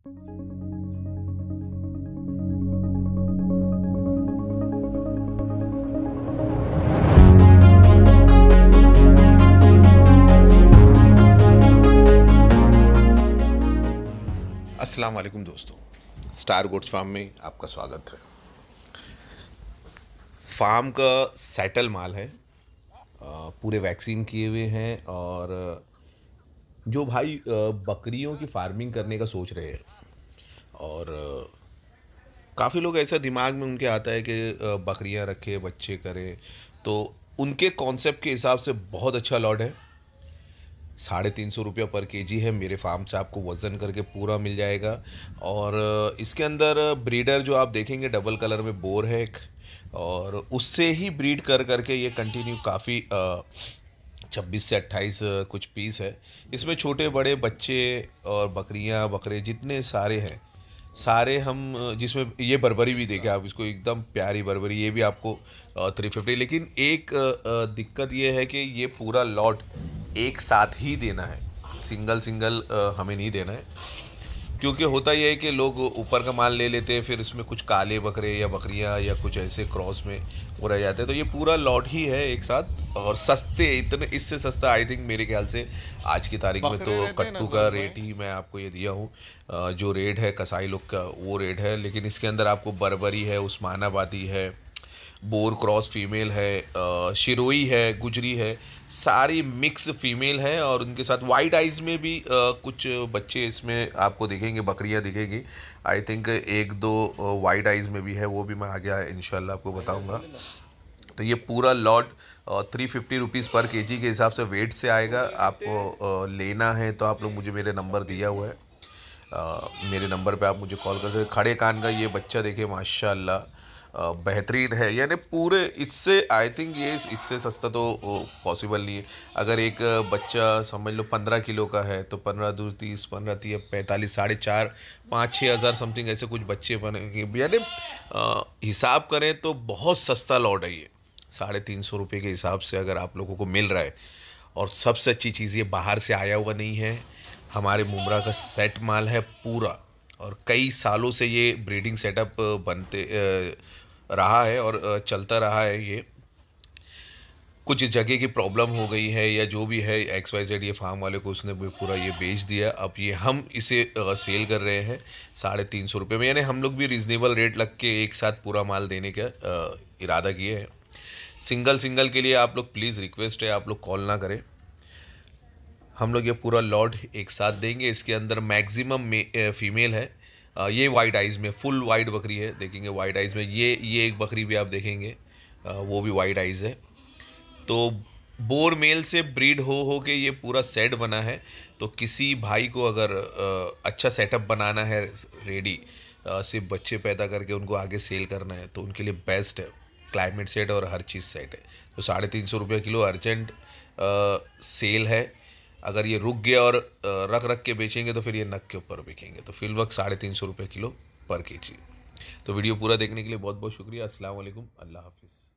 अस्सलाम वालेकुम दोस्तों स्टार गोट्स फार्म में आपका स्वागत है फार्म का सेटल माल है पूरे वैक्सीन किए हुए हैं और जो भाई बकरियों की फार्मिंग करने का सोच रहे हैं और काफ़ी लोग ऐसा दिमाग में उनके आता है कि बकरियां रखें बच्चे करें तो उनके कॉन्सेप्ट के हिसाब से बहुत अच्छा लॉट है साढ़े तीन सौ रुपये पर केजी है मेरे फार्म से आपको वज़न करके पूरा मिल जाएगा और इसके अंदर ब्रीडर जो आप देखेंगे डबल कलर में बोर है एक और उससे ही ब्रीड कर करके ये कंटिन्यू काफ़ी छब्बीस से अट्ठाईस कुछ पीस है इसमें छोटे बड़े बच्चे और बकरियाँ बकरे जितने सारे हैं सारे हम जिसमें ये बरबरी भी देखें आप इसको एकदम प्यारी बरबरी ये भी आपको थ्री फिफ्टी लेकिन एक दिक्कत ये है कि ये पूरा लॉट एक साथ ही देना है सिंगल सिंगल हमें नहीं देना है क्योंकि होता यह है कि लोग ऊपर का माल ले लेते हैं फिर इसमें कुछ काले बकरे या बकरियां या कुछ ऐसे क्रॉस में वो रह जाते हैं तो ये पूरा लॉट ही है एक साथ और सस्ते इतने इससे सस्ता आई थिंक मेरे ख्याल से आज की तारीख में तो कट्टू का रेट ही मैं आपको ये दिया हूँ जो रेट है कसाई लोग का वो रेट है लेकिन इसके अंदर आपको बरबरी है उस्मानाबादी है बोर क्रॉस फीमेल है शिरोई है गुजरी है सारी मिक्स फीमेल हैं और उनके साथ वाइट आइज़ में भी कुछ बच्चे इसमें आपको दिखेंगे बकरियां दिखेंगी आई थिंक एक दो वाइट आइज़ में भी है वो भी मैं आ गया इन आपको बताऊँगा तो ये पूरा लॉट थ्री फिफ्टी रुपीज़ पर के जी के हिसाब से वेट से आएगा आपको लेना है तो आप लोग मुझे मेरे नंबर दिया हुआ है मेरे नंबर पर आप मुझे कॉल कर सकते खड़े कान का ये बच्चा देखे माशाला बेहतरीन है यानी पूरे इससे आई थिंक ये इससे सस्ता तो पॉसिबल नहीं है अगर एक बच्चा समझ लो पंद्रह किलो का है तो पंद्रह दो तीस पंद्रह तीस पैंतालीस साढ़े चार पाँच छः हज़ार समथिंग ऐसे कुछ बच्चे बनेंगे यानी हिसाब करें तो बहुत सस्ता लॉट है ये साढ़े तीन सौ रुपये के हिसाब से अगर आप लोगों को मिल रहा है और सबसे अच्छी चीज़ ये बाहर से आया हुआ नहीं है हमारे मुमरा का सेट माल है पूरा और कई सालों से ये ब्रीडिंग सेटअप बनते रहा है और चलता रहा है ये कुछ जगह की प्रॉब्लम हो गई है या जो भी है एक्स वाई जेड ये फार्म वाले को उसने भी पूरा ये बेच दिया अब ये हम इसे सेल कर रहे हैं साढ़े तीन सौ रुपये में यानी हम लोग भी रिजनेबल रेट लग के एक साथ पूरा माल देने का इरादा किए हैं सिंगल सिंगल के लिए आप लोग प्लीज़ रिक्वेस्ट है आप लोग कॉल ना करें हम लोग ये पूरा लॉट एक साथ देंगे इसके अंदर मैक्सिमम फीमेल है ये वाइट आइज़ में फुल वाइट बकरी है देखेंगे वाइट आइज़ में ये ये एक बकरी भी आप देखेंगे वो भी वाइट आइज़ है तो बोर मेल से ब्रीड हो हो के ये पूरा सेट बना है तो किसी भाई को अगर अच्छा सेटअप बनाना है रेडी सिर्फ बच्चे पैदा करके उनको आगे सेल करना है तो उनके लिए बेस्ट है क्लाइमेट सेट और हर चीज़ सेट है तो साढ़े तीन सौ रुपये किलो अर्जेंट सेल है अगर ये रुक गया और रख रख के बेचेंगे तो फिर ये नक के ऊपर बिकेंगे तो फिल वक्त साढ़े तीन सौ रुपये किलो पर के जी तो वीडियो पूरा देखने के लिए बहुत बहुत शुक्रिया असलम अल्लाह हाफिज़